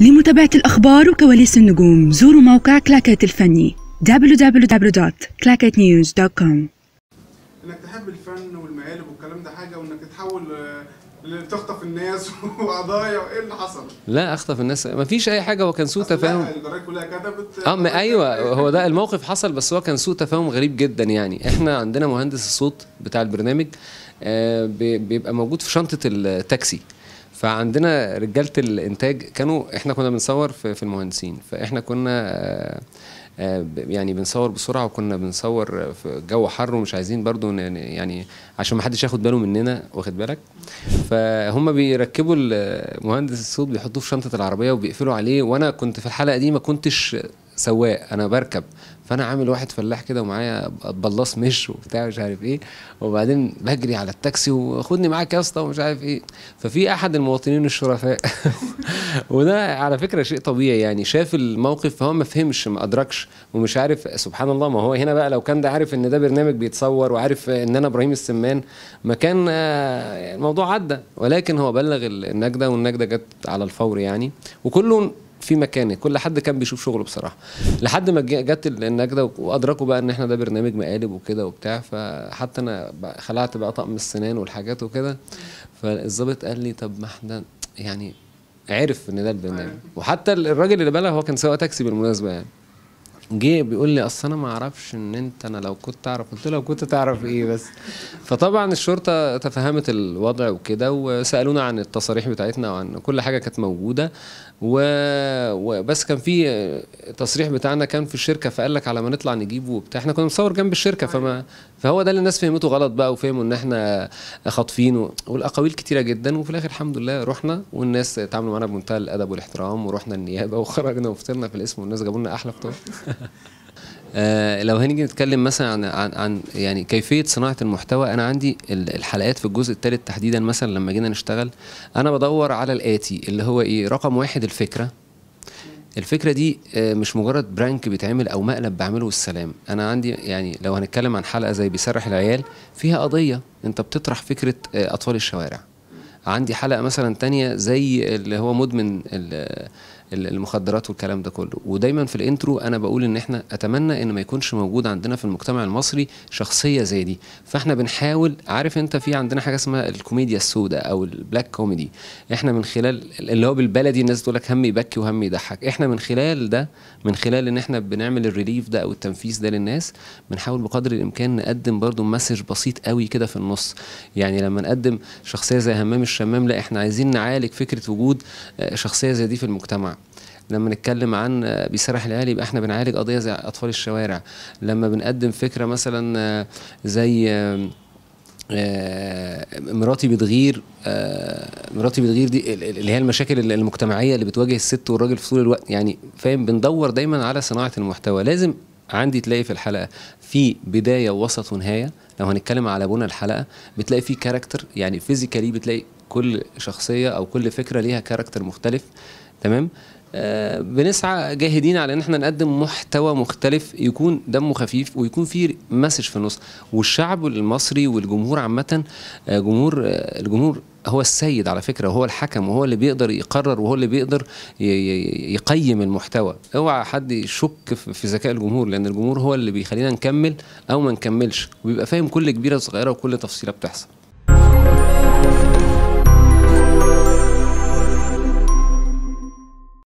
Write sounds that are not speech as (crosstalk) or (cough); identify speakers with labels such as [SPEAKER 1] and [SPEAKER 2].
[SPEAKER 1] لمتابعة الأخبار وكواليس النجوم زوروا موقع كلاكيت الفني www.clacketnews.com انك تحب الفن والمقالب والكلام ده حاجه وانك تتحول لتخطف الناس (laughs) وقضايا وايه اللي حصل؟ لا اخطف الناس ما فيش اي حاجه هو كان سوء تفاهم كلها كتبت اه ما ايوه هو ده الموقف حصل بس هو كان سوء تفاهم غريب جدا يعني احنا عندنا مهندس الصوت بتاع البرنامج آه، بيبقى موجود في شنطه التاكسي فعندنا رجاله الانتاج كانوا احنا كنا بنصور في, المهندسين فاحنا كنا آه، آه، يعني بنصور بسرعه وكنا بنصور في جو حر ومش عايزين برضو يعني عشان ما حدش ياخد باله مننا واخد بالك فهم بيركبوا المهندس الصوت بيحطوه في شنطه العربيه وبيقفلوا عليه وانا كنت في الحلقه دي ما كنتش سواق انا بركب فانا عامل واحد فلاح كده ومعايا بلاص مش وبتاع مش عارف ايه وبعدين بجري على التاكسي وخدني معاك يا اسطى ومش عارف ايه ففي احد المواطنين الشرفاء (laughs) وده على فكره شيء طبيعي يعني شاف الموقف فهو ما فهمش ما ادركش ومش عارف سبحان الله ما هو هنا بقى لو كان ده عارف ان ده برنامج بيتصور وعارف ان انا ابراهيم السمان ما كان آه، الموضوع عدى ولكن هو بلغ النجده والنجده جت على الفور يعني وكله في مكانه كل حد كان بيشوف شغله بصراحه لحد ما جت النجده وادركوا بقى ان احنا ده برنامج مقالب وكده وبتاع فحتى انا خلعت بقى طقم السنان والحاجات وكده فالظابط قال لي طب ما احنا يعني عرف ان ده البرنامج أيوة. وحتى الراجل اللي بلغ هو كان سواق تاكسي بالمناسبه يعني جه بيقول لي اصل انا ما اعرفش ان انت انا لو كنت تعرف قلت له لو كنت تعرف ايه بس فطبعا الشرطه تفهمت الوضع وكده وسالونا عن التصاريح بتاعتنا وعن كل حاجه كانت موجوده وبس كان في تصريح بتاعنا كان في الشركه فقال لك على ما نطلع نجيبه وبتاع احنا كنا مصور جنب الشركه فما فهو ده اللي الناس فهمته غلط بقى وفهموا ان احنا خاطفين والاقاويل كتيره جدا وفي الاخر الحمد لله رحنا والناس اتعاملوا معانا بمنتهى الادب والاحترام ورحنا النيابه (laughs) وخرجنا وفطرنا في الاسم والناس جابوا لنا احلى فطار (laughs) آه لو هنيجي نتكلم مثلا عن, عن عن يعني كيفيه صناعه المحتوى انا عندي الحلقات في الجزء الثالث تحديدا مثلا لما جينا نشتغل انا بدور على الاتي اللي هو ايه رقم واحد الفكره الفكره دي آه، مش مجرد برانك بيتعمل او مقلب بعمله والسلام انا عندي يعني لو هنتكلم عن حلقه زي بيسرح العيال فيها قضيه انت بتطرح فكره آه، اطفال الشوارع عندي حلقه مثلا تانية زي اللي هو مدمن المخدرات والكلام ده كله ودايما في الانترو انا بقول ان احنا اتمنى ان ما يكونش موجود عندنا في المجتمع المصري شخصيه زي دي فاحنا بنحاول عارف انت في عندنا حاجه اسمها الكوميديا السوداء او البلاك كوميدي احنا من خلال اللي هو بالبلدي الناس تقول لك هم يبكي وهم يضحك احنا من خلال ده من خلال ان احنا بنعمل الريليف ده او التنفيذ ده للناس بنحاول بقدر الامكان نقدم برضو مسج بسيط قوي كده في النص يعني لما نقدم شخصيه زي همام الشمام لا احنا عايزين نعالج فكره وجود آه، شخصيه زي دي في المجتمع لما نتكلم عن آه، بيسرح العيال يبقى احنا بنعالج قضيه زي اطفال الشوارع لما بنقدم فكره مثلا آه، زي مراتي بتغير مراتي بتغير دي اللي هي المشاكل المجتمعيه اللي بتواجه الست والراجل في طول الوقت يعني فاهم بندور دايما على صناعه المحتوى لازم عندي تلاقي في الحلقه في بدايه ووسط ونهايه لو هنتكلم على بنى الحلقه بتلاقي في كاركتر يعني فيزيكالي بتلاقي كل شخصيه او كل فكره ليها كاركتر مختلف تمام آه بنسعى جاهدين على ان احنا نقدم محتوى مختلف يكون دمه خفيف ويكون فيه مسج في النص والشعب المصري والجمهور عامه آه، جمهور آه الجمهور هو السيد على فكره وهو الحكم وهو اللي بيقدر يقرر وهو اللي بيقدر يقيم المحتوى اوعى حد يشك في ذكاء الجمهور لان الجمهور هو اللي بيخلينا نكمل او ما نكملش وبيبقى فاهم كل كبيره وصغيره وكل تفصيله بتحصل